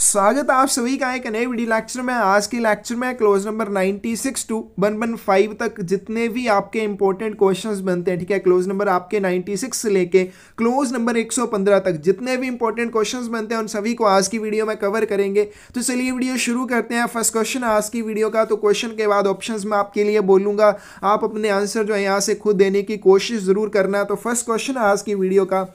स्वागत आप सभी का एक नए वीडियो लेक्चर में आज के लेक्चर में क्लोज नंबर 96 टू 115 तक जितने भी आपके इंपॉर्टेंट क्वेश्चंस बनते हैं ठीक है क्लोज नंबर आपके 96 से लेके क्लोज नंबर 115 तक जितने भी इंपॉर्टेंट क्वेश्चंस बनते हैं उन सभी को आज की वीडियो में कवर करेंगे तो चलिए वीडियो शुरू करते हैं फर्स्ट क्वेश्चन आज की वीडियो का तो क्वेश्चन के बाद ऑप्शन में आपके लिए बोलूंगा आप अपने आंसर जो है यहाँ से खुद देने की कोशिश ज़रूर करना तो फर्स्ट क्वेश्चन आज की वीडियो का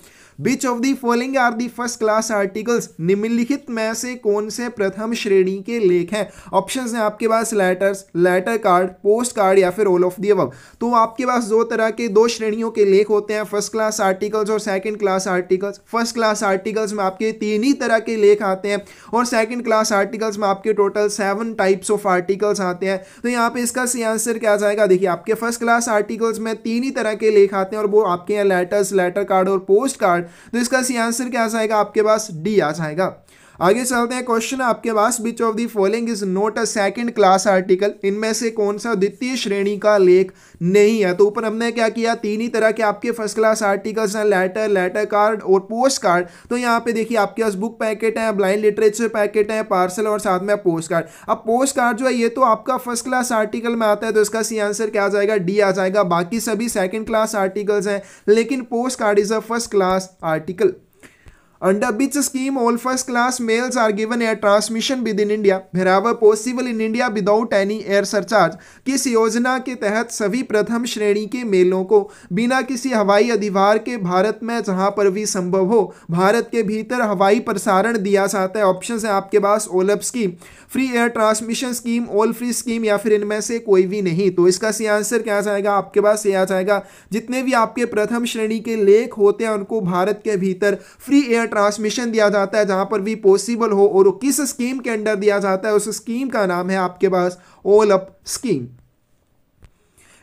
which of the following are the first class articles निम्नलिखित में से कौन से प्रथम श्रेणी के लेख हैं ऑप्शन हैं आपके पास letters letter card post card या फिर ऑल ऑफ दी अब तो आपके पास दो तरह के दो श्रेणियों के लेख होते हैं फर्स्ट क्लास आर्टिकल्स और second class articles first class articles में आपके तीन ही तरह के लेख आते हैं और सेकेंड क्लास आर्टिकल्स में आपके total seven types of articles आते हैं तो यहाँ पे इसका सी आंसर क्या जाएगा देखिए आपके फर्स्ट क्लास आर्टिकल्स में तीन ही तरह के लेख आते हैं और वो आपके यहाँ लेटर्स लेटर कार्ड और पोस्ट कार्ड तो इसका सी आंसर क्या आ जाएगा आपके पास डी आ जाएगा आगे चलते हैं क्वेश्चन आपके पास which of the following is not a second class article इनमें से कौन सा द्वितीय श्रेणी का लेख नहीं है तो ऊपर हमने क्या किया तीन ही तरह के आपके फर्स्ट क्लास आर्टिकल्स हैं लेटर लेटर कार्ड और पोस्ट कार्ड तो यहाँ पे देखिए आपके पास बुक पैकेट है ब्लाइंड लिटरेचर पैकेट है पार्सल और साथ में पोस्ट कार्ड अब पोस्ट कार्ड जो है ये तो आपका फर्स्ट क्लास आर्टिकल में आता है तो इसका सी आंसर क्या आ जाएगा डी आ जाएगा बाकी सभी सेकेंड क्लास आर्टिकल्स हैं लेकिन post card is a first class article Under which scheme all first class mails are given a transmission within India wherever possible in India without any air surcharge किस योजना के तहत सभी प्रथम श्रेणी के मेलों को बिना किसी हवाई अधिवार के भारत में जहां पर भी संभव हो भारत के भीतर हवाई प्रसारण दिया जाता है ऑप्शन है आपके पास all up scheme free air transmission scheme all free scheme या फिर इनमें से कोई भी नहीं तो इसका सी आंसर क्या आ जाएगा आपके पास ये आ जाएगा जितने भी आपके प्रथम श्रेणी के लेख होते हैं उनको भारत के भीतर फ्री एयर ट्रांसमिशन दिया जाता है जहां पर भी पॉसिबल हो और किस स्कीम के अंडर दिया जाता है उस स्कीम का नाम है आपके पास all up scheme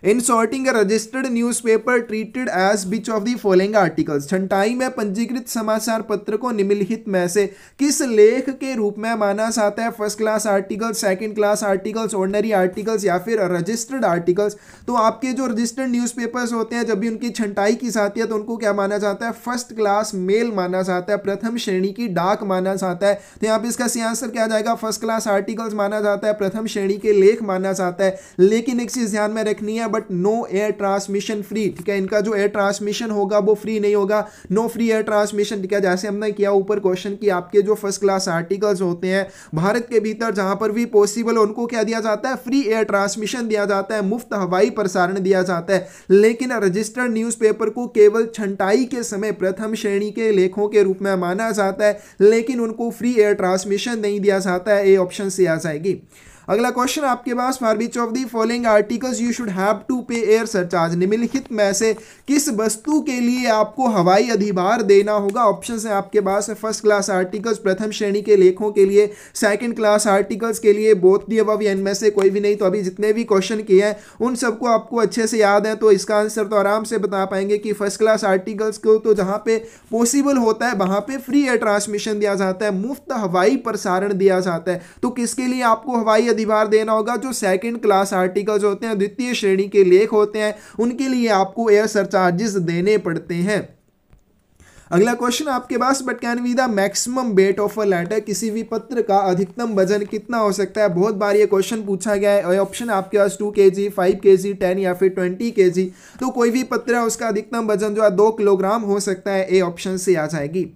in sorting registered newspaper treated as which of the following articles छंटाई में पंजीकृत समाचार पत्र को निम्नलिखित में से किस लेख के रूप में माना जाता है first class articles second class articles ordinary articles या फिर रजिस्टर्ड आर्टिकल्स तो आपके जो रजिस्टर्ड पेपर्स होते हैं जब भी उनकी छंटाई की जाती है तो उनको क्या माना जाता है फर्स्ट क्लास मेल माना जाता है प्रथम श्रेणी की डाक माना जाता है तो यहाँ पे इसका सी आंसर क्या जाएगा फर्स्ट क्लास आर्टिकल्स माना जाता है प्रथम श्रेणी के लेख माना जाता है लेकिन एक चीज़ ध्यान में रखनी है but no air transmission free ठीक है इनका जो एयर ट्रांसमिशन होगा वो फ्री नहीं होगा नो फ्री एयर ट्रांसमिशन ठीक है जैसे हमने किया ऊपर क्वेश्चन की आपके जो फर्स्ट क्लास आर्टिकल्स होते हैं भारत के भीतर जहां पर भी पॉसिबल उनको क्या दिया जाता है फ्री एयर ट्रांसमिशन दिया जाता है मुफ्त हवाई प्रसारण दिया जाता है लेकिन रजिस्टर्ड न्यूज को केवल छंटाई के समय प्रथम श्रेणी के लेखों के रूप में माना जाता है लेकिन उनको फ्री एयर ट्रांसमिशन नहीं दिया जाता है ए ऑप्शन से आ जाएगी अगला क्वेश्चन आपके पास for which of the following articles you should have to pay air surcharge निम्नलिखित में से किस वस्तु के लिए आपको हवाई अधिभार देना होगा ऑप्शन है आपके पास फर्स्ट क्लास आर्टिकल्स प्रथम श्रेणी के लेखों के लिए सेकेंड क्लास आर्टिकल्स के लिए बोथ दी अब इनमें से कोई भी नहीं तो अभी जितने भी क्वेश्चन किए हैं उन सबको आपको अच्छे से याद है तो इसका आंसर तो आराम से बता पाएंगे कि फर्स्ट क्लास आर्टिकल्स को तो जहाँ पे पॉसिबल होता है वहाँ पे फ्री एयर ट्रांसमिशन दिया जाता है मुफ्त हवाई प्रसारण दिया जाता है तो किसके लिए आपको हवाई अधिभार देना होगा जो सेकंड क्लास आर्टिकल्स होते हैं द्वितीय श्रेणी के लेख होते हैं उनके लिए आपको एयर सरचार्जेस देने पड़ते हैं अगला क्वेश्चन आपके पास but can we the maximum weight of a letter किसी भी पत्र का अधिकतम वजन कितना हो सकता है बहुत बार ये क्वेश्चन पूछा गया है ऑप्शन आपके पास टू के जी फाइव के जी टेन या फिर ट्वेंटी के जी तो कोई भी पत्र है उसका अधिकतम वजन जो है दो किलोग्राम हो सकता है ए ऑप्शन से आ जाएगी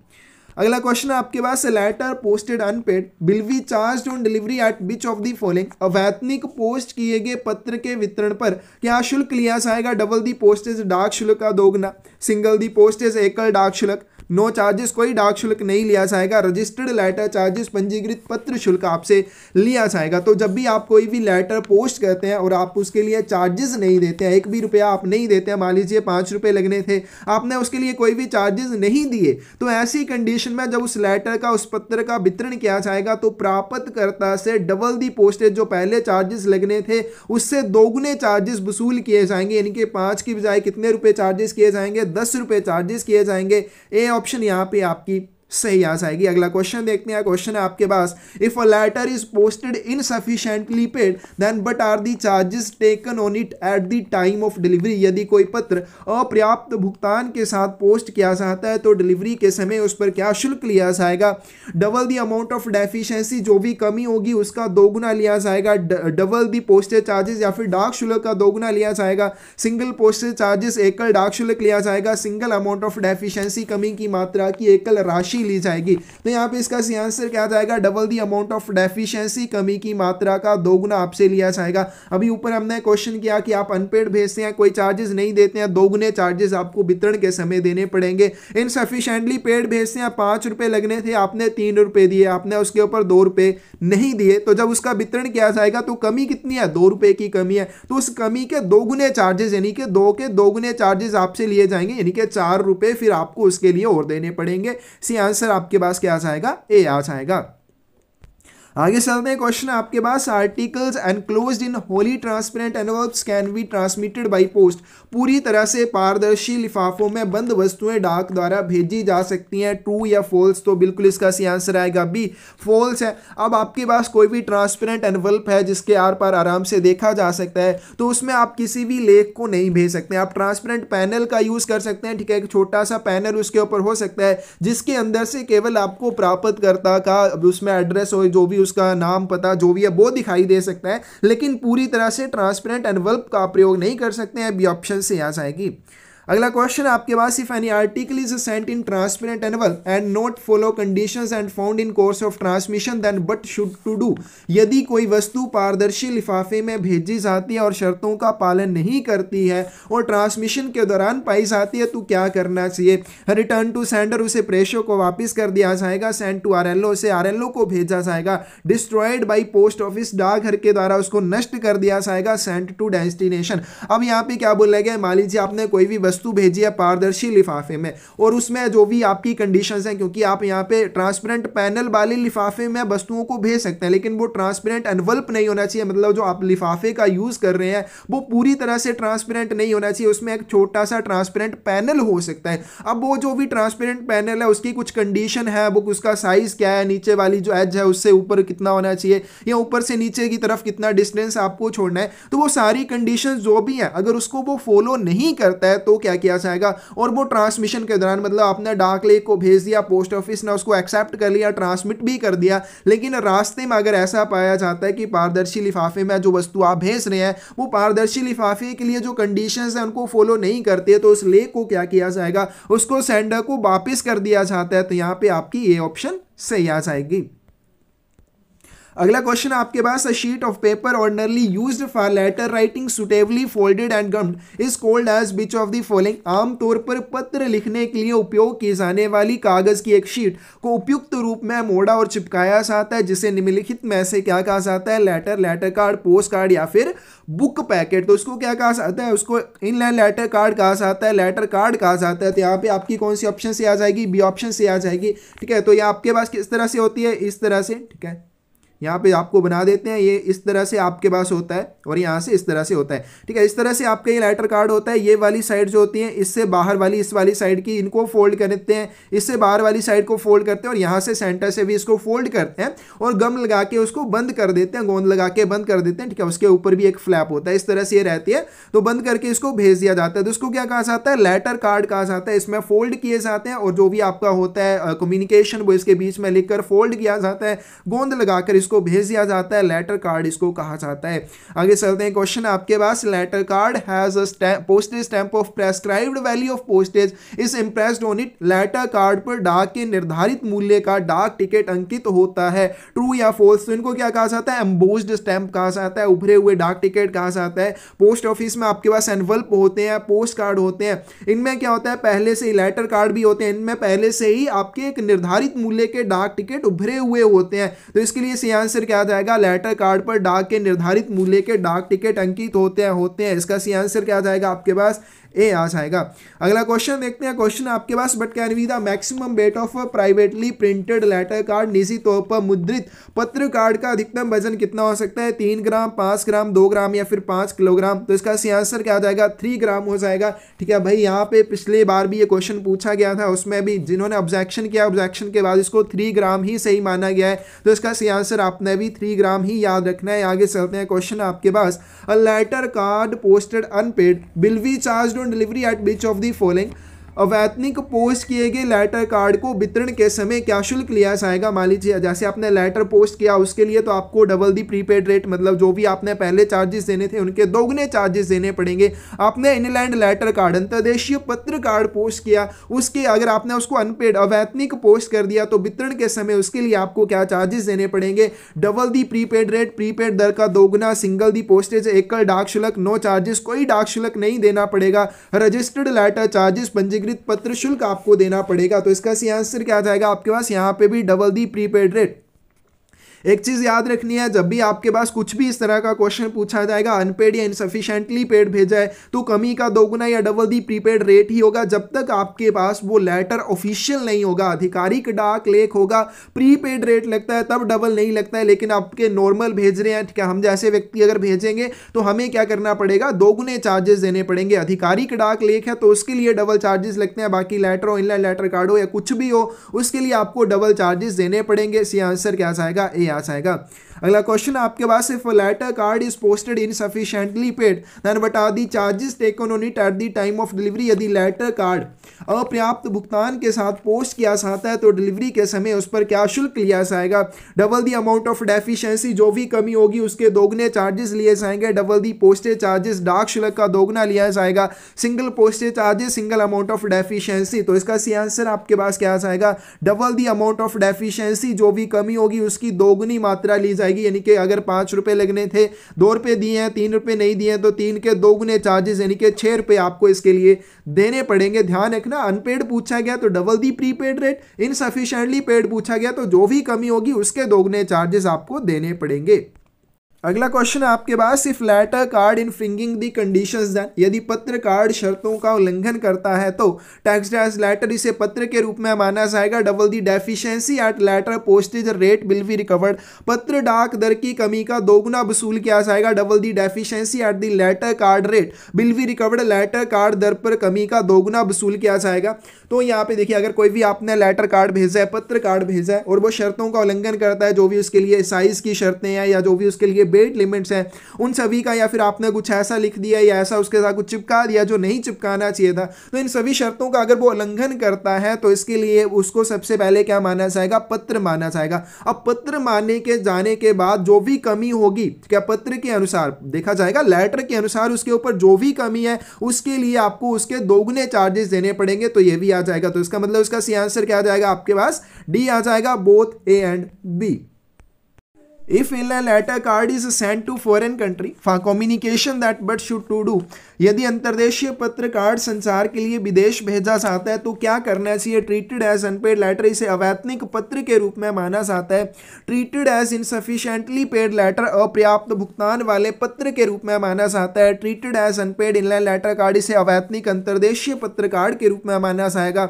अगला क्वेश्चन है आपके पास letter posted unpaid will be charged on delivery at which of the following अवैतनिक पोस्ट किए गए पत्र के वितरण पर क्या शुल्क लिया जाएगा डबल दी पोस्टेज डाक शुल्क का दोगुना सिंगल दी पोस्टेज एकल डाक शुल्क नो चार्जेस कोई डाक शुल्क नहीं लिया जाएगा रजिस्टर्ड लेटर चार्जेस पंजीकृत पत्र शुल्क आपसे लिया जाएगा तो जब भी आप कोई भी लेटर पोस्ट करते हैं और आप उसके लिए चार्जेस नहीं देते हैं एक भी रुपया आप नहीं देते हैं मान लीजिए पाँच रुपये लगने थे आपने उसके लिए कोई भी चार्जेस नहीं दिए तो ऐसी कंडीशन में जब उस लेटर का उस पत्र का वितरण किया जाएगा तो प्राप्तकर्ता से डबल दी पोस्टेज जो पहले चार्जेस लगने थे उससे दोगुने चार्जेस वसूल किए जाएंगे इनके पाँच की बजाय कितने रुपये चार्जेस किए जाएंगे दस रुपये चार्जेस किए जाएंगे ए ऑप्शन यहाँ पे आपकी सही आंसर आएगी अगला क्वेश्चन देखते हैं क्वेश्चन है आपके पास if a letter is posted insufficiently paid then what are the charges taken on it at the time of delivery यदि कोई पत्र अपर्याप्त भुगतान के साथ पोस्ट किया जाता है तो डिलीवरी के समय उस पर क्या शुल्क लिया जाएगा double the amount of deficiency जो भी कमी होगी उसका दोगुना लिया जाएगा डबल दी पोस्टेज चार्जेस या फिर डाक शुल्क का दोगुना लिया जाएगा सिंगल पोस्टेज चार्जेस एकल डाक शुल्क लिया जाएगा सिंगल अमाउंट ऑफ डेफिशेंसी कमी की मात्रा की एकल राशि राशि ली जाएगी तो यहाँ पे इसका सी आंसर क्या जाएगा double the amount of deficiency कमी की मात्रा का दोगुना आपसे लिया जाएगा अभी ऊपर हमने क्वेश्चन किया कि आप अनपेड भेजते हैं कोई चार्जेस नहीं देते हैं दोगुने चार्जेस आपको वितरण के समय देने पड़ेंगे इनसफिशेंटली पेड भेजते हैं पाँच रुपये लगने थे आपने तीन रुपये दिए आपने उसके ऊपर दो रुपये नहीं दिए तो जब उसका वितरण किया जाएगा तो कमी कितनी है दो रुपये की कमी है तो उस कमी के दोगुने चार्जेस यानी कि दो के दोगुने चार्जेस आपसे लिए जाएंगे यानी कि चार रुपये फिर आपको उसके लिए और देने पड़ेंगे सी आंसर आपके पास क्या आ जाएगा ए आ जाएगा आगे चलते हैं क्वेश्चन आपके पास articles enclosed in wholly transparent envelopes can be transmitted by post पूरी तरह से पारदर्शी लिफाफों में बंद वस्तुएं डाक द्वारा भेजी जा सकती हैं ट्रू या फॉल्स तो बिल्कुल इसका सी आंसर आएगा बी फॉल्स है अब आपके पास कोई भी ट्रांसपेरेंट एनवल्प है जिसके आर पार आराम से देखा जा सकता है तो उसमें आप किसी भी लेख को नहीं भेज सकते आप ट्रांसपेरेंट पैनल का यूज़ कर सकते हैं ठीक है एक छोटा सा पैनल उसके ऊपर हो सकता है जिसके अंदर से केवल आपको प्राप्तकर्ता का उसमें एड्रेस हो जो भी उसका नाम पता जो भी है वो दिखाई दे सकता है लेकिन पूरी तरह से ट्रांसपेरेंट एनवल्प का प्रयोग नहीं कर सकते हैं अभी ऑप्शन से आ जाएगी अगला क्वेश्चन आपके पास if any article is sent in transparent envelope and not follow conditions and found in course of transmission then what should to do यदि कोई वस्तु पारदर्शी लिफाफे में भेजी जाती है और शर्तों का पालन नहीं करती है और ट्रांसमिशन के दौरान पाई जाती है तो क्या करना चाहिए रिटर्न टू सेंडर उसे प्रेशो को वापस कर दिया जाएगा सेंड टू आर उसे आर को भेजा जाएगा डिस्ट्रॉयड बाई पोस्ट ऑफिस डाकघर के द्वारा उसको नष्ट कर दिया जाएगा सेंड टू डेस्टिनेशन अब यहाँ पे क्या बोला गया मान लीजिए आपने कोई भी वस्तु भेजी है पारदर्शी लिफाफे में और उसमें जो भी आपकी कंडीशन हैं क्योंकि आप यहाँ पे ट्रांसपेरेंट पैनल वाले लिफाफे में वस्तुओं को भेज सकते हैं लेकिन वो ट्रांसपेरेंट एनवल्प नहीं होना चाहिए मतलब जो आप लिफाफे का यूज़ कर रहे हैं वो पूरी तरह से ट्रांसपेरेंट नहीं होना चाहिए उसमें एक छोटा सा ट्रांसपेरेंट पैनल हो सकता है अब वो जो भी ट्रांसपेरेंट पैनल है उसकी कुछ कंडीशन है वो उसका साइज़ क्या है नीचे वाली जो एज है उससे ऊपर कितना होना चाहिए या ऊपर से नीचे की तरफ कितना डिस्टेंस आपको छोड़ना है तो वो सारी कंडीशन जो भी हैं अगर उसको वो फॉलो नहीं करता है तो क्या किया जाएगा और वो ट्रांसमिशन के दौरान मतलब आपने डाक लेक को भेज दिया पोस्ट ऑफिस ने उसको एक्सेप्ट कर लिया ट्रांसमिट भी कर दिया लेकिन रास्ते में अगर ऐसा पाया जाता है कि पारदर्शी लिफाफे में जो वस्तु आप भेज रहे हैं वो पारदर्शी लिफाफे के लिए जो कंडीशन है उनको फॉलो नहीं करते तो उस लेक को क्या किया जाएगा उसको सेंडर को वापिस कर दिया जाता है तो यहाँ पर आपकी ये ऑप्शन सही आ जाएगी अगला क्वेश्चन आपके पास a sheet of paper ordinarily used for letter writing suitably folded and gummed is called as which of the following आमतौर पर पत्र लिखने के लिए उपयोग की जाने वाली कागज की एक शीट को उपयुक्त रूप में मोड़ा और चिपकाया जाता है जिसे निम्नलिखित में से क्या कहा जाता है letter letter card post card या फिर बुक पैकेट तो उसको क्या कहा जाता है उसको लाइन लेटर कार्ड कहा जाता है लेटर कार्ड कहा जाता है तो यहाँ पे आपकी कौन सी ऑप्शन से आ जाएगी बी ऑप्शन से आ जाएगी ठीक है तो ये आपके पास किस तरह से होती है इस तरह से ठीक है यहाँ पे आपको बना देते हैं ये इस तरह से आपके पास होता है और यहाँ से इस तरह से होता है ठीक है इस तरह से आपका ये लाइटर कार्ड होता है ये वाली साइड जो होती है इससे बाहर वाली इस वाली साइड की इनको फोल्ड कर देते हैं इससे बाहर वाली साइड को फोल्ड करते हैं और यहाँ से सेंटर से भी इसको फोल्ड करते हैं और गम लगा के उसको बंद कर देते हैं गोंद लगा के बंद कर देते हैं ठीक है उसके ऊपर भी एक फ्लैप होता है इस तरह से ये रहती है तो बंद करके इसको भेज दिया जाता है तो इसको क्या कहा जाता है लेटर कार्ड कहा जाता है इसमें फोल्ड किए जाते हैं और जो भी आपका होता है कम्युनिकेशन वो इसके बीच में लिख फोल्ड किया जाता है गोंद लगाकर इसको इसको भेज दिया जाता है लेटर कार्ड इसको कहा जाता है आगे चलते हैं क्वेश्चन आपके पास letter card has postage stamp of prescribed value of postage is impressed on it letter card पर डाक के निर्धारित मूल्य का डाक टिकट अंकित होता है ट्रू या फोल्स तो इनको क्या कहा जाता है एम्बोस्ड स्टैंप कहा जाता है उभरे हुए डाक टिकट कहा जाता है पोस्ट ऑफिस में आपके पास एनवल्प होते हैं पोस्ट कार्ड होते हैं इनमें क्या होता है पहले से ही लेटर कार्ड भी होते हैं इनमें पहले से ही आपके एक निर्धारित मूल्य के डाक टिकट उभरे हुए होते हैं तो इसके लिए सी आंसर क्या आ जाएगा लेटर कार्ड पर डाक के निर्धारित मूल्य के डाक टिकट अंकित होते हैं होते हैं इसका सी आंसर क्या आ जाएगा आपके पास ए यहाँ से आएगा अगला क्वेश्चन देखते हैं क्वेश्चन आपके पास but can we the maximum weight of privately printed letter card निजी तौर पर मुद्रित पत्र कार्ड का अधिकतम वजन कितना हो सकता है तीन ग्राम पाँच ग्राम दो ग्राम या फिर पाँच किलोग्राम तो इसका सी आंसर क्या हो जाएगा थ्री ग्राम हो जाएगा ठीक है भाई यहाँ पे पिछले बार भी ये क्वेश्चन पूछा गया था उसमें भी जिन्होंने ऑब्जेक्शन किया ऑब्जेक्शन के बाद इसको थ्री ग्राम ही सही माना गया है तो इसका सी आंसर आपने भी थ्री ग्राम ही याद रखना है आगे चलते हैं क्वेश्चन आपके पास a letter card posted unpaid will be charge on delivery at which of the following अवैतनिक पोस्ट किए गए लेटर कार्ड को वितरण के समय क्या शुल्क लिया जाएगा मान लीजिए जैसे आपने लेटर पोस्ट किया उसके लिए तो आपको डबल दी प्रीपेड रेट मतलब जो भी आपने पहले चार्जेस देने थे उनके दोगुने चार्जेस देने पड़ेंगे आपने इनलैंड लेटर कार्ड अंतर्देशीय पत्र कार्ड पोस्ट किया उसके अगर आपने उसको अनपेड अवैतनिक पोस्ट कर दिया तो वितरण के समय उसके लिए आपको क्या चार्जेस देने पड़ेंगे double the prepaid rate prepaid दर का दोगुना सिंगल दी पोस्टेज एकल डाक शुल्क नो चार्जेस कोई डाक शुल्क नहीं देना पड़ेगा रजिस्टर्ड लेटर चार्जेस पंजीकृत स्वीकृत पत्र शुल्क आपको देना पड़ेगा तो इसका सी आंसर क्या जाएगा आपके पास यहाँ पे भी डबल दी प्रीपेड रेट एक चीज़ याद रखनी है जब भी आपके पास कुछ भी इस तरह का क्वेश्चन पूछा जाएगा अनपेड या इनसफिशेंटली पेड भेजा है तो कमी का दोगुना या डबल दी प्रीपेड रेट ही होगा जब तक आपके पास वो लेटर ऑफिशियल नहीं होगा आधिकारिक डाक लेख होगा प्रीपेड रेट लगता है तब डबल नहीं लगता है लेकिन आपके नॉर्मल भेज रहे हैं क्या हम जैसे व्यक्ति अगर भेजेंगे तो हमें क्या करना पड़ेगा दोगुने चार्जेस देने पड़ेंगे आधिकारिक डाक लेख है तो उसके लिए डबल चार्जेस लगते हैं बाकी लेटर हो इनलाइन लेटर कार्ड हो या कुछ भी हो उसके लिए आपको डबल चार्जेस देने पड़ेंगे सी आंसर क्या जाएगा ए आ जाएगा अगला क्वेश्चन आपके पास if letter card is posted insufficiently paid then what are the charges taken on it at the time of delivery यदि लेटर कार्ड अपर्याप्त भुगतान के साथ पोस्ट किया जाता है तो डिलीवरी के समय उस पर क्या शुल्क लिया जाएगा double the amount of deficiency जो भी कमी होगी उसके दोगुने चार्जेस लिए जाएंगे डबल दी पोस्टेज चार्जेस डाक शुल्क का दोगुना लिया जाएगा single postage charges single amount of deficiency तो इसका सी आंसर आपके पास क्या जाएगा double the amount of deficiency जो भी कमी होगी उसकी दोगुनी मात्रा ली जाएगी जाएगी यानी कि अगर पाँच रुपये लगने थे दो रुपये दिए हैं तीन रुपये नहीं दिए हैं तो तीन के दोगुने चार्जेस यानी कि छः रुपये आपको इसके लिए देने पड़ेंगे ध्यान रखना अनपेड पूछा गया तो double the prepaid rate insufficiently paid पूछा गया तो जो भी कमी होगी उसके दोगुने चार्जेस आपको देने पड़ेंगे अगला क्वेश्चन है आपके पास if letter card infringing the conditions then यदि पत्र कार्ड शर्तों का उल्लंघन करता है तो टैक्स एज लेटर इसे पत्र के रूप में माना जाएगा double the deficiency at letter postage rate will be recovered पत्र डाक दर की कमी का दोगुना वसूल किया जाएगा double the deficiency at the letter card rate will be recovered letter card दर पर कमी का दोगुना वसूल किया जाएगा तो यहाँ पे देखिए अगर कोई भी आपने लेटर कार्ड भेजा है पत्र कार्ड भेजा है और वो शर्तों का उल्लंघन करता है जो भी उसके लिए साइज़ की शर्तें हैं या जो भी उसके लिए वेट लिमिट्स हैं उन सभी का या फिर आपने कुछ ऐसा लिख दिया या ऐसा उसके साथ कुछ चिपका दिया जो नहीं चिपकाना चाहिए था तो इन सभी शर्तों का अगर वो उल्लंघन करता है तो इसके लिए उसको सबसे पहले क्या माना जाएगा पत्र माना जाएगा अब पत्र माने के जाने के बाद जो भी कमी होगी क्या पत्र के अनुसार देखा जाएगा लेटर के अनुसार उसके ऊपर जो भी कमी है उसके लिए आपको उसके दोगुने चार्जेस देने पड़ेंगे तो ये भी आ जाएगा तो इसका मतलब इसका सी आंसर क्या आ जाएगा आपके पास डी आ जाएगा both A and B if in a letter card is sent to foreign country for communication that but should to do यदि अंतर्देशीय पत्र कार्ड संचार के लिए विदेश भेजा जाता है तो क्या करना चाहिए ट्रीटेड एज अनपेड लेटर इसे अवैतनिक पत्र के रूप में माना जाता है treated as insufficiently paid letter अपर्याप्त भुगतान वाले पत्र के रूप में माना जाता है treated as unpaid inland letter card इसे अवैतनिक अंतर्देशीय पत्र कार्ड के रूप में माना जाएगा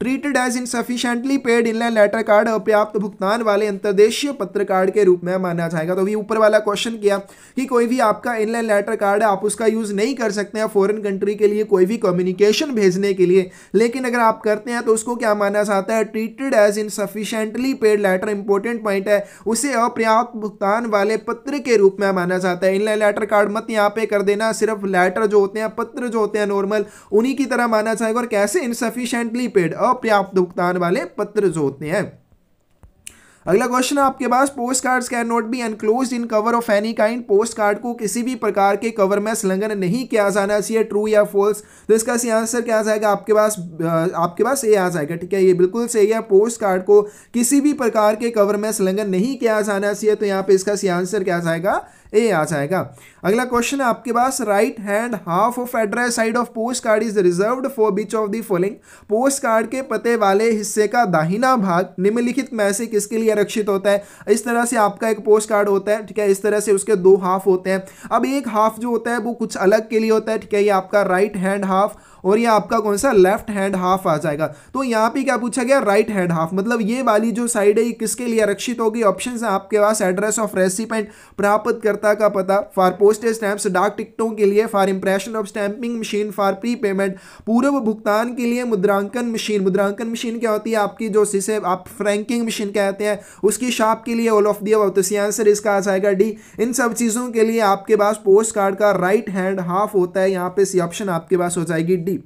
treated as insufficiently paid inland letter card अपर्याप्त भुगतान वाले अंतर्देशीय पत्र कार्ड के रूप में माना जाएगा तो अभी ऊपर वाला क्वेश्चन किया कि कोई भी आपका इनलाइन लेटर कार्ड है आप उसका यूज़ नहीं कर सकते हैं फॉरन कंट्री के लिए कोई भी कम्युनिकेशन भेजने के लिए लेकिन अगर आप करते हैं तो उसको क्या माना जाता है treated as insufficiently paid letter important point है उसे अपर्याप्त भुगतान वाले पत्र के रूप में माना जाता है इनलाइन लेटर कार्ड मत यहाँ पे कर देना सिर्फ लेटर जो होते हैं पत्र जो होते हैं नॉर्मल उन्हीं की तरह माना जाएगा और कैसे इनसफिशेंटली पेड अपर्याप्त भुगतान वाले पत्र जो होते हैं अगला क्वेश्चन आपके पास post card can not be enclose in cover of any kind post card को किसी भी प्रकार के कवर में संलग्न नहीं किया जाना चाहिए ट्रू या फॉल्स तो इसका सही आंसर क्या आ जाएगा आपके पास आपके पास ये आ जाएगा ठीक है ये बिल्कुल सही है पोस्ट कार्ड को किसी भी प्रकार के कवर में संलग्न नहीं किया जाना चाहिए तो यहाँ पे इसका सही आंसर क्या आ जाएगा ए आ जाएगा अगला क्वेश्चन है आपके पास right hand half of address side of post card is reserve for which of the following post card के पते वाले हिस्से का दाहिना भाग निम्नलिखित में से किसके लिए आरक्षित होता है इस तरह से आपका एक पोस्ट कार्ड होता है ठीक है इस तरह से उसके दो हाफ होते हैं अब एक हाफ जो होता है वो कुछ अलग के लिए होता है ठीक है ये आपका राइट हैंड हाफ और ये आपका कौन सा लेफ्ट हैंड हाफ आ जाएगा तो यहाँ पे क्या पूछा गया राइट हैंड हाफ मतलब ये वाली जो साइड है ये किसके लिए आरक्षित होगी ऑप्शन है आपके पास एड्रेस ऑफ रेसिपेंट प्राप्तकर्ता का पता फॉर पोस्टेज स्टैंप्स डाक टिकटों के लिए for impression of stamping machine for prepayment पूर्व भुगतान के लिए मुद्रांकन मशीन मुद्रांकन मशीन क्या होती है आपकी जो जिसे आप फ्रैंकिंग मशीन कहते हैं उसकी शॉप के लिए ऑल ऑफ दिया तो सी आंसर इसका आ जाएगा डी इन सब चीज़ों के लिए आपके पास पोस्ट कार्ड का राइट हैंड हाफ होता है यहाँ पे सी ऑप्शन आपके पास हो जाएगी डी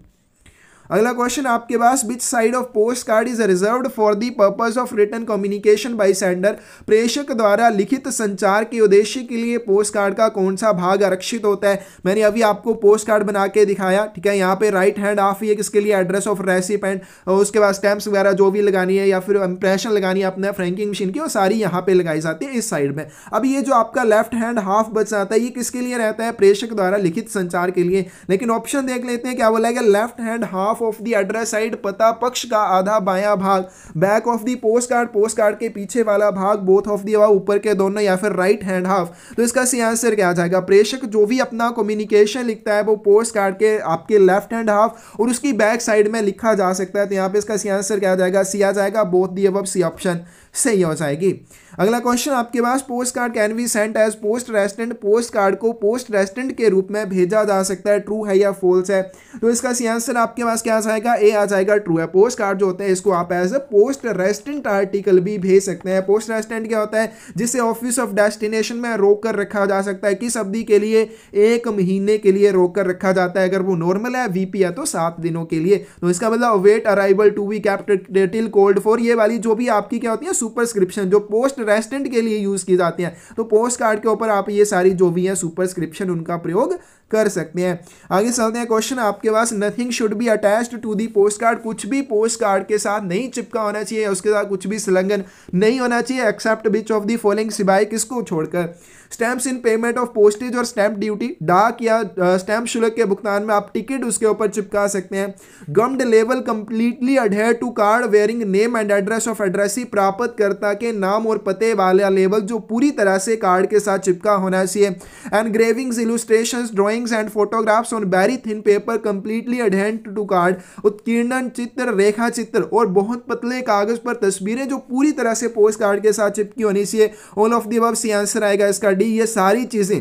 अगला क्वेश्चन आपके पास which side of post card is reserve for the purpose of return communication by sender प्रेषक द्वारा लिखित संचार के उद्देश्य के लिए पोस्ट कार्ड का कौन सा भाग आरक्षित होता है मैंने अभी आपको पोस्ट कार्ड बना के दिखाया ठीक है यहाँ पे राइट हैंड ऑफ ये किसके लिए एड्रेस ऑफ रेसिपेंट उसके बाद स्टैम्प्स वगैरह जो भी लगानी है या फिर इंप्रेशन लगानी है अपने फ्रेंकिंग मशीन की वो सारी यहाँ पे लगाई जाती है इस साइड में अब ये जो आपका लेफ्ट हैंड हाफ बच जाता है ये किसके लिए रहता है प्रेषक द्वारा लिखित संचार के लिए लेकिन ऑप्शन देख लेते हैं क्या बोला गया left hand half of the address side पता पक्ष का आधा बायां भाग back of the post card post card के पीछे वाला भाग बोथ ऑफ दी ऊपर के दोनों या फिर राइट हैंड हाफ तो इसका सी आंसर क्या आ जाएगा प्रेषक जो भी अपना कम्युनिकेशन लिखता है वो पोस्ट कार्ड के आपके लेफ्ट हैंड हाफ और उसकी बैक साइड में लिखा जा सकता है तो यहाँ पे इसका सी आंसर क्या आ जाएगा सी आ जाएगा बोथ दी अब सी ऑप्शन सही हो जाएगी अगला क्वेश्चन आपके पास post card can be sent as post restante post card को पोस्ट रेस्टेंट के रूप में भेजा जा सकता है ट्रू है या फोल्स है तो इसका सी आंसर आपके पास क्या आ जाएगा ए आ जाएगा ट्रू है पोस्ट कार्ड जो होते हैं इसको आप as a post restante article भी भेज सकते हैं पोस्ट रेस्टेंट क्या होता है जिसे ऑफिस ऑफ डेस्टिनेशन में रोक कर रखा जा सकता है किस अवधि के लिए एक महीने के लिए रोक कर रखा जाता है अगर वो नॉर्मल है वीपी है तो सात दिनों के लिए तो इसका मतलब wait arrival to be kept called for ये वाली जो भी आपकी क्या होती है सुपरस्क्रिप्शन जो पोस्ट रेस्टेंट के लिए यूज़ की जाती हैं तो पोस्ट कार्ड के ऊपर आप ये सारी जो भी हैं सुपरस्क्रिप्शन उनका प्रयोग कर सकते हैं आगे चलते हैं क्वेश्चन आपके पास nothing should be attach to the post card कुछ भी पोस्ट कार्ड के साथ नहीं चिपका होना चाहिए उसके साथ कुछ भी संलग्न नहीं होना चाहिए except which of the following सिवाय किसको छोड़कर stamps in payment of postage और स्टैंप ड्यूटी डाक या स्टैम्प शुल्क के भुगतान में आप टिकट उसके ऊपर चिपका सकते हैं गम्ड लेवल completely adhere to card bearing name and address of addressee प्राप्तकर्ता के नाम और पते वाला लेवल जो पूरी तरह से कार्ड के साथ चिपका होना चाहिए and engravings illustration drawing paintings and photographs on very thin paper completely adherent to card उत्कीर्णन चित्र रेखा चित्र और बहुत पतले कागज पर तस्वीरें जो पूरी तरह से पोस्ट कार्ड के साथ चिपकी होनी चाहिए ऑल ऑफ दी अब सी आंसर आएगा इसका डी ये सारी चीज़ें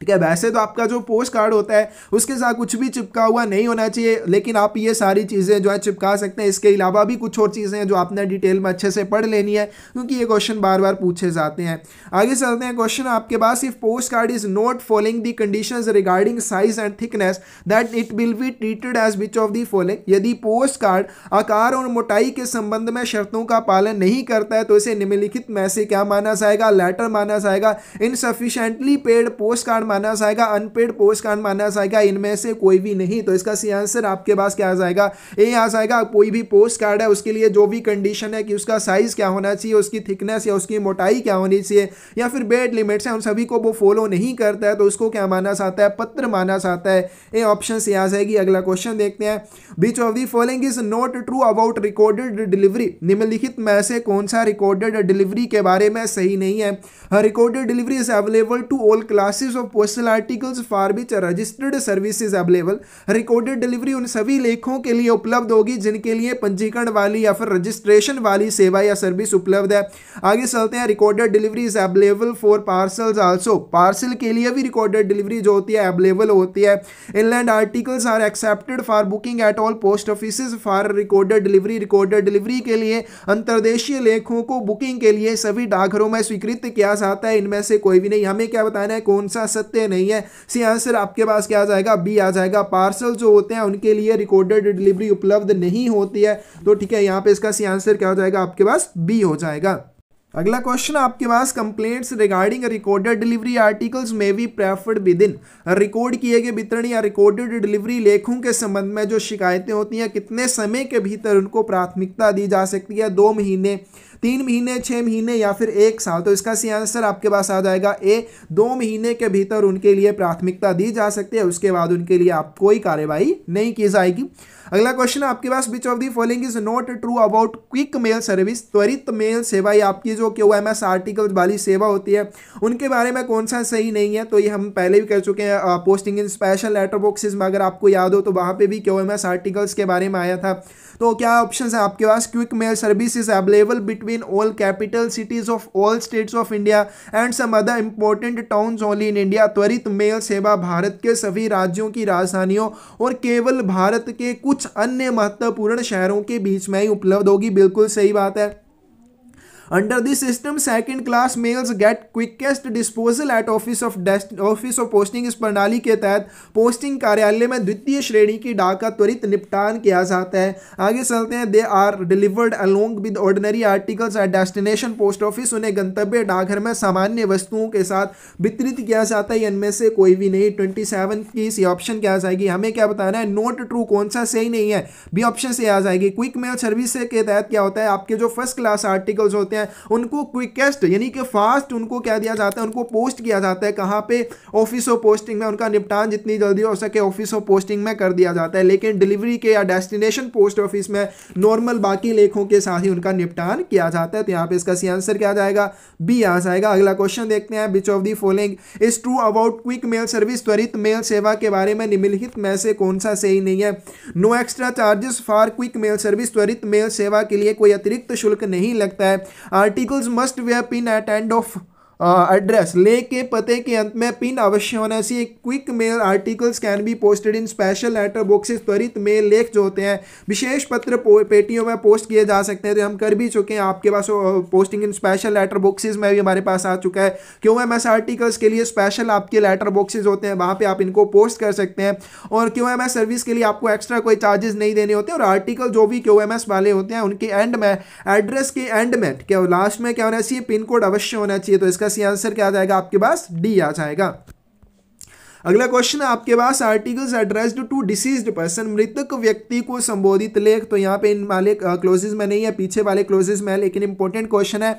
ठीक है वैसे तो आपका जो पोस्ट कार्ड होता है उसके साथ कुछ भी चिपका हुआ नहीं होना चाहिए लेकिन आप ये सारी चीज़ें जो है चिपका सकते हैं इसके अलावा भी कुछ और चीज़ें हैं जो आपने डिटेल में अच्छे से पढ़ लेनी है क्योंकि ये क्वेश्चन बार बार पूछे जाते हैं आगे चलते हैं क्वेश्चन आपके पास if post card is not following the condition regarding size and thickness that it will be treated as which of the following यदि पोस्ट कार्ड आकार और मोटाई के संबंध में शर्तों का पालन नहीं करता है तो इसे निम्नलिखित में से क्या माना जाएगा लेटर माना जाएगा इनसफिशेंटली पेड पोस्ट कार्ड आन माना जाएगा अनपेड पोस्ट का माना जाएगा इनमें से कोई भी नहीं तो इसका सी आंसर आपके पास क्या आ जाएगा ए आ जाएगा कोई भी पोस्ट कार्ड है उसके लिए जो भी कंडीशन है कि उसका साइज क्या होना चाहिए उसकी थिकनेस या उसकी मोटाई क्या होनी चाहिए या फिर बेड लिमिट्स है उन सभी को वो फॉलो नहीं करता है तो उसको क्या माना जाता है पत्र माना जाता है ए ऑप्शन से आ जाएगी अगला क्वेश्चन देखते हैं which of the following is not true about recorded delivery निम्नलिखित में से कौन सा रिकॉर्डेड डिलीवरी के बारे में सही नहीं है recorded delivery is available to all classes of postal articles for which registered services available recorded delivery उन सभी लेखों के लिए उपलब्ध होगी जिनके लिए पंजीकरण वाली या फिर रजिस्ट्रेशन वाली सेवा या सर्विस उपलब्ध है आगे चलते हैं recorded delivery is available for parcels also parcel के लिए भी रिकॉर्डेड डिलीवरी जो होती है अवेलेबल होती है inland articles are accepted for booking at all post office for recorded delivery recorded delivery के लिए अंतर्देशीय लेखों को बुकिंग के लिए सभी डाकघरों में स्वीकृत किया जाता है इनमें से कोई भी नहीं हमें क्या बताना है कौन सा सकते हैं नहीं है सी आंसर आपके पास क्या आ जाएगा बी आ जाएगा पार्सल जो होते हैं उनके लिए रिकॉर्डेड डिलीवरी उपलब्ध नहीं होती है तो ठीक है यहाँ पे इसका सी आंसर क्या हो जाएगा आपके पास बी हो जाएगा अगला क्वेश्चन आपके पास complaints regarding recorded delivery articles में भी प्रेफर्ड विद इन रिकॉर्ड किए गए वितरण या रिकॉर्डेड डिलीवरी लेखों के संबंध में जो शिकायतें होती हैं कितने समय के भीतर उनको प्राथमिकता दी जा सकती है दो महीने तीन महीने छः महीने या फिर एक साल तो इसका सी आंसर आपके पास आ जाएगा ए दो महीने के भीतर उनके लिए प्राथमिकता दी जा सकती है उसके बाद उनके लिए आप कोई कार्रवाई नहीं की जाएगी अगला क्वेश्चन आपके पास which of the following is not true about quick mail service त्वरित मेल सेवा या आपकी जो क्यू एम एस आर्टिकल वाली सेवा होती है उनके बारे में कौन सा सही नहीं है तो ये हम पहले भी कर चुके हैं posting in special letter boxes में अगर आपको याद हो तो वहाँ पर भी क्यू एम एस आर्टिकल्स के बारे में आया था तो क्या ऑप्शन है आपके पास quick mail service is available between all capital cities of all states of India and some other important town only in India त्वरित मेल सेवा भारत के सभी राज्यों की राजधानियों और केवल भारत के कुछ अन्य महत्वपूर्ण शहरों के बीच में ही उपलब्ध होगी बिल्कुल सही बात है under this system second class mails get quickest disposal at office of office of posting इस प्रणाली के तहत पोस्टिंग कार्यालय में द्वितीय श्रेणी की डाक का त्वरित निपटान किया जाता है आगे चलते हैं they are delivered along with ordinary articles at destination post office उन्हें गंतव्य डाकघर में सामान्य वस्तुओं के साथ वितरित किया जाता है इनमें से कोई भी नहीं ट्वेंटी सेवन की इसी ऑप्शन क्या आ जाएगी हमें क्या बताना है नोट ट्रू कौन सा सही नहीं है बी ऑप्शन से आ जाएगी क्विक मेल सर्विस के तहत क्या होता है आपके जो फर्स्ट क्लास आर्टिकल्स होते हैं जाते हैं उनको क्विकेस्ट यानी कि फास्ट उनको क्या दिया जाता है उनको पोस्ट किया जाता है कहाँ पे ऑफिस ऑफ पोस्टिंग में उनका निपटान जितनी जल्दी हो सके ऑफिस ऑफ पोस्टिंग में कर दिया जाता है लेकिन डिलीवरी के या डेस्टिनेशन पोस्ट ऑफिस में नॉर्मल बाकी लेखों के साथ ही उनका निपटान किया जाता है तो यहाँ पे इसका सी आंसर क्या जाएगा बी आ जाएगा अगला क्वेश्चन देखते हैं which of the following is true about quick mail service त्वरित मेल सेवा के बारे में निम्नलिखित में से कौन सा सही नहीं है no extra charges for quick mail service त्वरित मेल सेवा के लिए कोई अतिरिक्त शुल्क नहीं लगता है articles must be pinned at end of address ले के पते के अंत में पिन अवश्य होना चाहिए quick mail articles can be posted in special letter boxes त्वरित मेल लेख जो होते हैं विशेष पत्र पेटियों में पोस्ट किए जा सकते हैं तो हम कर भी चुके हैं आपके पास posting in special letter boxes में भी हमारे पास आ चुका है क्यों एम एस आर्टिकल्स के लिए स्पेशल आपके लेटर बॉक्सेज होते हैं वहाँ पर आप इनको पोस्ट कर सकते हैं और क्यों एम एस सर्विस के लिए आपको एक्स्ट्रा कोई चार्जेस नहीं देने होते और आर्टिकल जो भी क्यों एम एस वाले होते हैं उनके एंड में एड्रेस के एंड में क्या लास्ट में क्या होना चाहिए पिन कोड अवश्य होना चाहिए तो इसका इसका सी आंसर क्या आ जाएगा आपके पास डी आ जाएगा अगला क्वेश्चन है आपके पास articles addressed to deceased person मृतक व्यक्ति को संबोधित लेख तो यहाँ पे इन वाले क्लोजेज में नहीं है पीछे वाले क्लोजेज में है लेकिन इंपॉर्टेंट क्वेश्चन है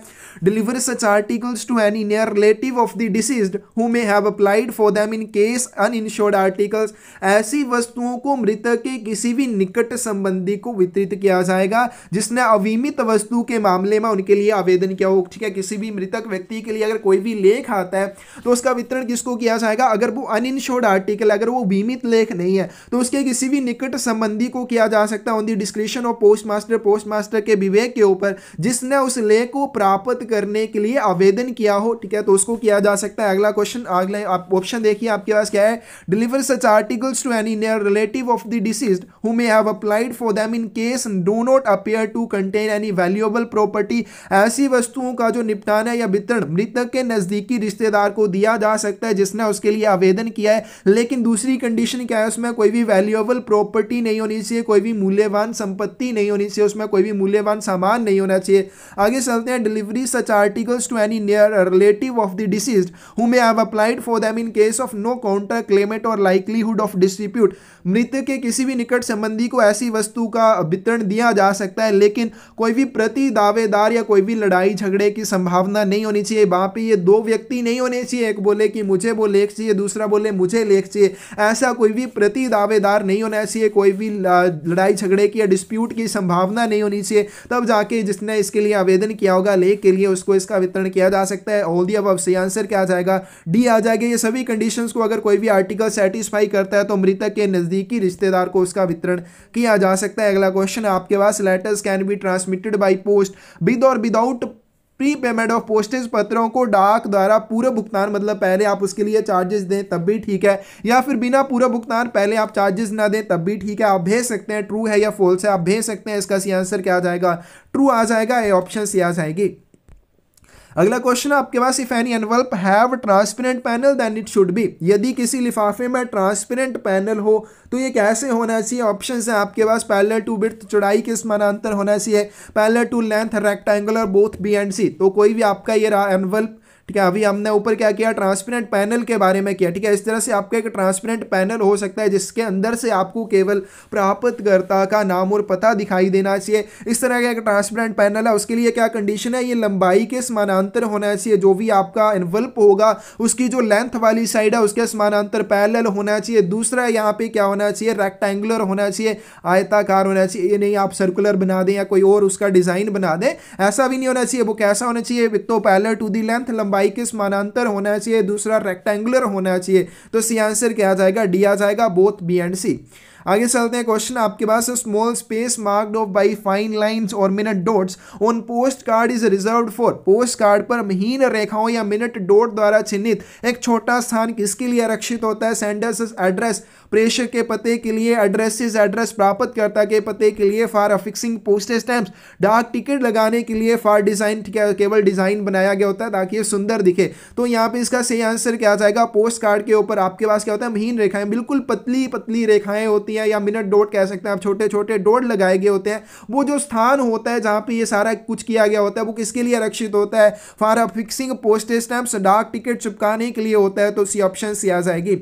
deliver such articles to any near relative of the deceased who may have applied for them in case uninsured articles ऐसी वस्तुओं को मृतक के किसी भी निकट संबंधी को वितरित किया जाएगा जिसने अविमित वस्तु के मामले में उनके लिए आवेदन किया हो ठीक है किसी भी मृतक व्यक्ति के लिए अगर कोई भी लेख आता है तो उसका वितरण किसको किया जाएगा अगर वो अन इन स्क्रीनशॉट आर्टिकल अगर वो बीमित लेख नहीं है तो उसके किसी भी निकट संबंधी को किया जा सकता है on the description of post master post master के विवेक के ऊपर जिसने उस लेख को प्राप्त करने के लिए आवेदन किया हो ठीक है तो उसको किया जा सकता है अगला क्वेश्चन अगला ऑप्शन देखिए आपके पास क्या है deliver such articles to any near relative of the deceased who may have applied for them in case do not appear to contain any valuable property ऐसी वस्तुओं का जो निपटाना या वितरण मृतक के नजदीकी रिश्तेदार को दिया जा सकता है जिसने उसके लिए आवेदन किया किया है लेकिन दूसरी कंडीशन क्या है उसमें कोई भी वैल्यूएबल प्रॉपर्टी नहीं होनी चाहिए कोई भी मूल्यवान संपत्ति नहीं होनी चाहिए उसमें कोई भी मूल्यवान सामान नहीं होना चाहिए आगे चलते हैं delivery such articles to any near relative of the deceased who may have applied for them in case of no counter claimant और लाइकलीहुड ऑफ डिस्ट्रीब्यूट मृत के किसी भी निकट संबंधी को ऐसी वस्तु का वितरण दिया जा सकता है लेकिन कोई भी प्रति दावेदार या कोई भी लड़ाई झगड़े की संभावना नहीं होनी चाहिए वहां पे ये दो व्यक्ति नहीं होने चाहिए एक बोले कि मुझे वो लेख चाहिए दूसरा बोले बोले मुझे लेख चाहिए ऐसा कोई भी प्रति दावेदार नहीं होना चाहिए कोई भी लड़ाई झगड़े की या डिस्प्यूट की संभावना नहीं होनी चाहिए तब जाके जिसने इसके लिए आवेदन किया होगा लेख के लिए उसको इसका वितरण किया जा सकता है ऑल दी अब से आंसर क्या आ जाएगा डी आ जाएगा ये सभी कंडीशंस को अगर कोई भी आर्टिकल सेटिस्फाई करता है तो मृतक के नज़दीकी रिश्तेदार को उसका वितरण किया जा सकता है अगला क्वेश्चन आपके पास letters can be transmitted by post with और without prepayment of postage पत्रों को डाक द्वारा पूरा भुगतान मतलब पहले आप उसके लिए चार्जेस दें तब भी ठीक है या फिर बिना पूरा भुगतान पहले आप चार्जेस ना दें तब भी ठीक है आप भेज सकते हैं ट्रू है या फॉल्स है आप भेज सकते हैं इसका सी आंसर क्या आ जाएगा ट्रू आ जाएगा ए ऑप्शन सी आ जाएगी अगला क्वेश्चन आपके पास if any envelope have transparent panel then it should be यदि किसी लिफाफे में ट्रांसपेरेंट पैनल हो तो ये कैसे होना चाहिए ऑप्शन है आपके पास पैलर टू बिथ चौड़ाई के समानांतर होना चाहिए parallel to length rectangular both B and C तो कोई भी आपका ये एनवल्प ठीक है अभी हमने ऊपर क्या किया ट्रांसपेरेंट पैनल के बारे में किया ठीक है इस तरह से आपका एक ट्रांसपेरेंट पैनल हो सकता है जिसके अंदर से आपको केवल प्राप्तकर्ता का नाम और पता दिखाई देना चाहिए इस तरह का एक ट्रांसपेरेंट पैनल है उसके लिए क्या कंडीशन है ये लंबाई के समानांतर होना चाहिए जो भी आपका एनवल्प होगा उसकी जो लेंथ वाली साइड है उसके समानांतर पैनल होना चाहिए दूसरा यहाँ पे क्या होना चाहिए रेक्टेंगुलर होना चाहिए आयताकार होना चाहिए ये नहीं आप सर्कुलर बना दें या कोई और उसका डिज़ाइन बना दें ऐसा भी नहीं होना चाहिए वो कैसा होना चाहिए वित्तो पैलर टू दी लेंथ लंबाई बाई के समानांतर होना चाहिए दूसरा रेक्टेंगुलर होना चाहिए तो सी आंसर क्या आ जाएगा डी आ जाएगा बोथ बी एंड सी आगे चलते हैं क्वेश्चन आपके पास small space marked off by fine lines और minute dots on post card is reserve for post card पर महीन रेखाओं या मिनट डॉट द्वारा चिन्हित एक छोटा स्थान किसके लिए आरक्षित होता है सेंडर्स एड्रेस प्रेषक के पते के लिए एड्रेसेस एड्रेस प्राप्तकर्ता के पते के लिए फार अफिक्सिंग पोस्टेज स्टैम्प डाक टिकट लगाने के लिए फार डिज़ाइन केवल डिज़ाइन बनाया गया होता है ताकि ये सुंदर दिखे तो यहाँ पे इसका सही आंसर क्या जाएगा पोस्ट कार्ड के ऊपर आपके पास क्या होता है महीन रेखाएं बिल्कुल पतली पतली रेखाएं होती हैं या मिनट डोट कह सकते हैं आप छोटे छोटे डोट लगाए गए होते हैं वो जो स्थान होता है जहाँ पर ये सारा कुछ किया गया होता है वो किसके लिए आरक्षित होता है फार अफिक्सिंग पोस्टेज स्टैम्प डाक टिकट चुपकाने के लिए होता है तो सी ऑप्शन सी आ जाएगी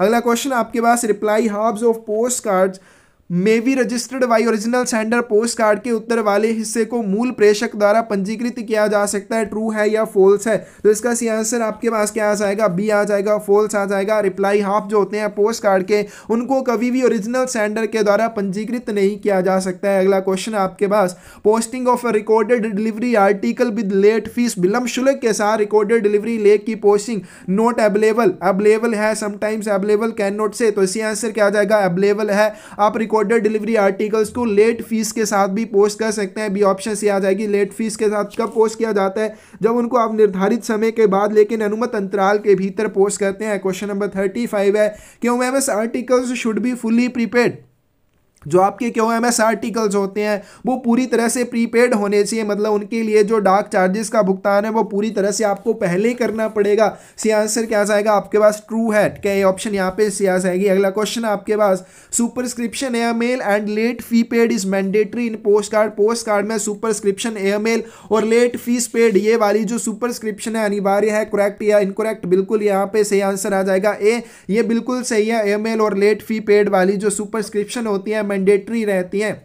अगला क्वेश्चन आपके पास supply hubs of postcards may be registered by original sender post card के उत्तर वाले हिस्से को मूल प्रेषक द्वारा पंजीकृत किया जा सकता है ट्रू है या फॉल्स है तो इसका सी आंसर आपके पास क्या आ जाएगा बी आ जाएगा फॉल्स आ जाएगा रिप्लाई हाफ जो होते हैं पोस्ट कार्ड के उनको कभी भी ओरिजिनल सेंडर के द्वारा पंजीकृत नहीं किया जा सकता है अगला क्वेश्चन आपके पास posting of recorded delivery article with late fees विलंब शुल्क के साथ रिकॉर्डेड डिलीवरी लेक की पोस्टिंग नॉट अवेलेबल अवेलेबल है समटाइम्स अवेलेबल कैन नॉट से तो इसी आंसर क्या आ जाएगा अवेलेबल है आप रिकॉर्ड ऑर्डर डिलीवरी आर्टिकल्स को लेट फीस के साथ भी पोस्ट कर सकते हैं बी ऑप्शन से आ जाएगी लेट फीस के साथ कब पोस्ट किया जाता है जब उनको आप निर्धारित समय के बाद लेकिन अनुमत अंतराल के भीतर पोस्ट करते हैं क्वेश्चन नंबर थर्टी है Q M articles should be fully prepaid जो आपके क्यों एम एस आर्टिकल्स होते हैं वो पूरी तरह से प्रीपेड होने चाहिए मतलब उनके लिए जो डाक चार्जेस का भुगतान है वो पूरी तरह से आपको पहले करना पड़ेगा सी आंसर क्या जाएगा आपके पास ट्रू है क्या ये ऑप्शन यहाँ पे सी आ जाएगी अगला क्वेश्चन आपके पास superscription air mail and late fee paid is mandatory in post card post card में सुपरस्क्रिप्शन एयर मेल और लेट फीस पेड ये वाली जो सुपरस्क्रिप्शन है अनिवार्य है करेक्ट या इनकोरेक्ट बिल्कुल यहाँ पे सही आंसर आ जाएगा ए ये बिल्कुल सही है एयर मेल और लेट फी पेड वाली जो सुपरस्क्रिप्शन होती है मैंडेटरी रहती हैं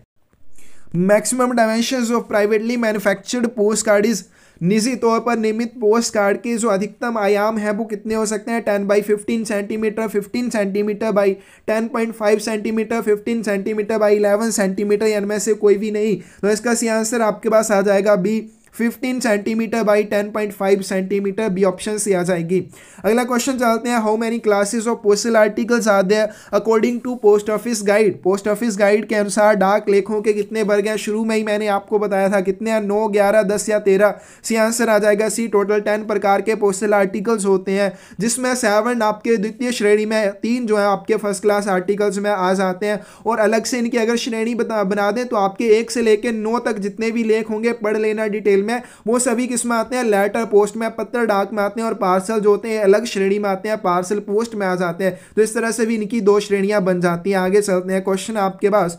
maximum dimensions of privately manufactured post card is निजी तौर पर निर्मित पोस्ट कार्ड के जो अधिकतम आयाम है वो कितने हो सकते हैं ten by fifteen centimetre fifteen centimetre by ten point five centimetre fifteen centimetre by eleven centimetre इनमें से कोई भी नहीं तो इसका सी आंसर आपके पास आ जाएगा B fifteen centimetre by ten point five centimetre B option C आ जाएगी अगला क्वेश्चन चलते हैं how many classes of postal articles are there according to post office guide post office guide के अनुसार डाक लेखों के कितने वर्ग हैं शुरू में ही मैंने आपको बताया था कितने हैं नौ ग्यारह दस या तेरह सी आंसर आ जाएगा सी टोटल टेन प्रकार के पोस्टल आर्टिकल्स होते हैं जिसमें सेवन आपके द्वितीय श्रेणी में तीन जो है आपके फर्स्ट क्लास आर्टिकल्स में आ जाते हैं और अलग से इनकी अगर श्रेणी बना दें तो आपके एक से लेकर नौ तक जितने भी लेख होंगे पढ़ लेना डिटेल मेल में वो सभी किस में आते हैं लेटर पोस्ट में पत्र डाक में आते हैं और पार्सल जो होते हैं अलग श्रेणी में आते हैं पार्सल पोस्ट में आ जाते हैं तो इस तरह से भी इनकी दो श्रेणियां बन जाती हैं आगे चलते हैं क्वेश्चन आपके पास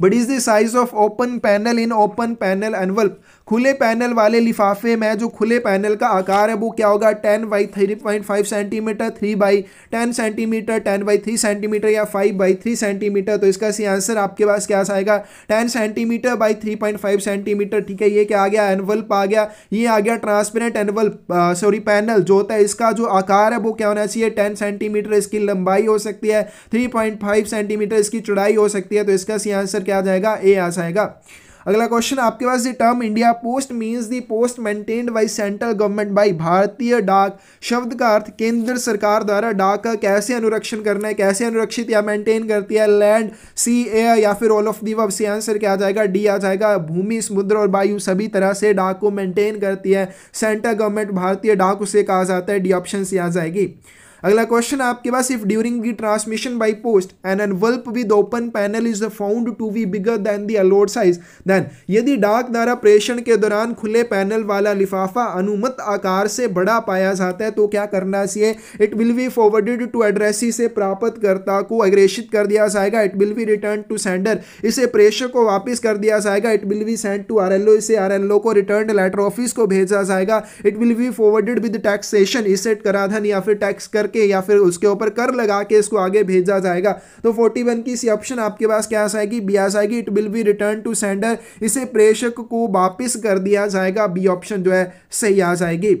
what is the size of open panel in open panel envelope खुले पैनल वाले लिफाफे में जो खुले पैनल का आकार है वो क्या होगा ten by three point five centimetre three by ten centimetre ten by three centimetre या फाइव बाई थ्री सेंटीमीटर तो इसका सी आंसर आपके पास क्या आएगा ten centimetre by three point five centimetre ठीक है ये क्या आ गया एनवल्प आ गया ये आ गया ट्रांसपेरेंट एनवल्प सॉरी पैनल जो होता है इसका जो आकार है वो क्या होना चाहिए टेन सेंटीमीटर इसकी लंबाई हो सकती है थ्री पॉइंट फाइव सेंटीमीटर इसकी चौड़ाई हो सकती है तो इसका सी आंसर क्या आ जाएगा ए आ जाएगा अगला क्वेश्चन आपके पास term India post means the post maintained by central government by भारतीय डाक शब्द का अर्थ केंद्र सरकार द्वारा डाक का कैसे अनुरक्षण करना है कैसे अनुरक्षित या मेंटेन करती है लैंड सी एयर या फिर ऑल ऑफ दी वी आंसर क्या आ जाएगा डी आ जाएगा भूमि समुद्र और वायु सभी तरह से डाक को मेंटेन करती है सेंट्रल गवर्नमेंट भारतीय डाक उसे कहा जाता है डी ऑप्शन सी आ जाएगी अगला क्वेश्चन आपके पास if during the transmission by post envelope with open panel is found to be bigger than the allowed size then यदि डाक द्वारा प्रेषण के दौरान खुले पैनल वाला लिफाफा अनुमत आकार से बड़ा पाया जाता है तो क्या करना चाहिए it will be forwarded to addressee से प्राप्तकर्ता को अग्रेषित कर दिया जाएगा it will be return to sender इसे प्रेषक को वापस कर दिया जाएगा it will be send to R इसे आर को रिटर्न लेटर ऑफिस को भेजा जाएगा it will be forwarded with taxation इसे कराधन या फिर टैक्स कर करके या फिर उसके ऊपर कर लगा के इसको आगे भेजा जाएगा तो 41 की सी ऑप्शन आपके पास क्या आएगी बी आ जाएगी it will be return to sender इसे प्रेषक को वापस कर दिया जाएगा बी ऑप्शन जो है सही आ जाएगी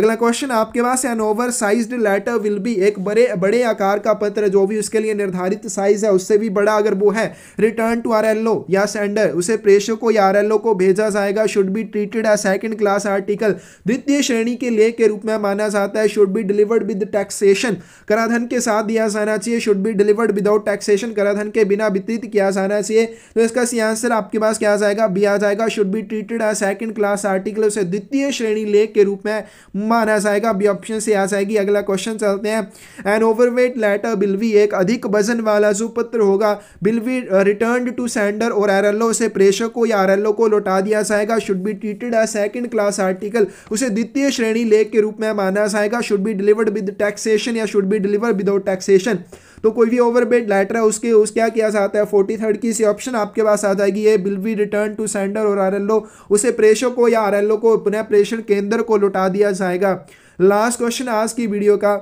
अगला क्वेश्चन आपके पास an oversize letter will be एक बड़े बड़े आकार का पत्र जो भी उसके लिए निर्धारित साइज है उससे भी बड़ा अगर वो है रिटर्न टू आर एल या सेंडर उसे प्रेषक को या आर एल को भेजा जाएगा should be treated as second class article द्वितीय श्रेणी के लेख के रूप में माना जाता है should be delivered with tax taxation कराधन के साथ दिया जाना चाहिए should be delivered without taxation कराधन के बिना वितरित किया जाना चाहिए तो इसका सी आंसर आपके पास क्या आ जाएगा बी आ जाएगा should be treated as second class article उसे द्वितीय श्रेणी लेख के रूप में माना जाएगा बी ऑप्शन से आ जाएगी अगला क्वेश्चन चलते हैं एन ओवरवेट लेटर बिलवी एक अधिक वजन वाला जो पत्र होगा बिलवी रिटर्न टू सेंडर और आरएलओ उसे प्रेषक को या आरएलओ को लौटा दिया जाएगा should be treated as second class article उसे द्वितीय श्रेणी लेख के रूप में माना जाएगा should be delivered with taxation taxation या should be deliver without taxation तो कोई भी ओवर बेड लेटर है उसके उस क्या किया जाता है फोर्टी थर्ड की ऑप्शन आपके पास आ जाएगी ये will be return to sender और आरएलओ उसे प्रेषो को या आरएलओ को पुनः प्रेषण केंद्र को लुटा दिया जाएगा लास्ट क्वेश्चन आज की वीडियो का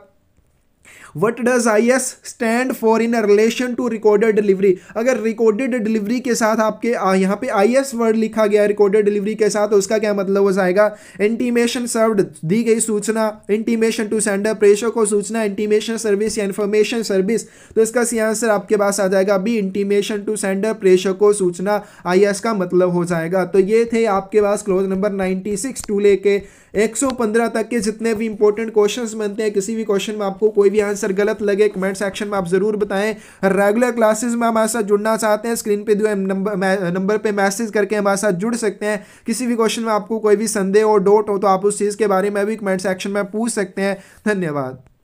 what does I S stand for in relation to recorded delivery अगर रिकॉर्डेड डिलीवरी के साथ आपके यहाँ पे आई एस वर्ड लिखा गया है रिकॉर्डेड डिलीवरी के साथ तो उसका क्या मतलब हो जाएगा इंटीमेशन सर्व दी गई सूचना इंटीमेशन टू सेंडर प्रेशर को सूचना इंटीमेशन सर्विस या इन्फॉर्मेशन सर्विस तो इसका सी आंसर आपके पास आ जाएगा बी इंटीमेशन टू सेंडर प्रेशर को सूचना आई एस का मतलब हो जाएगा तो ये थे आपके पास क्लोज नंबर नाइन्टी सिक्स टू लेके एक सौ पंद्रह तक के जितने भी इंपॉर्टेंट क्वेश्चन बनते हैं किसी भी क्वेश्चन में आपको कोई भी आंसर आंसर गलत लगे कमेंट सेक्शन में आप ज़रूर बताएं रेगुलर क्लासेस में हमारे साथ जुड़ना चाहते हैं स्क्रीन पे दिए नंबर पर पे मैसेज करके हमारे साथ जुड़ सकते हैं किसी भी क्वेश्चन में आपको कोई भी संदेह और डोट हो तो आप उस चीज़ के बारे में भी कमेंट सेक्शन में पूछ सकते हैं धन्यवाद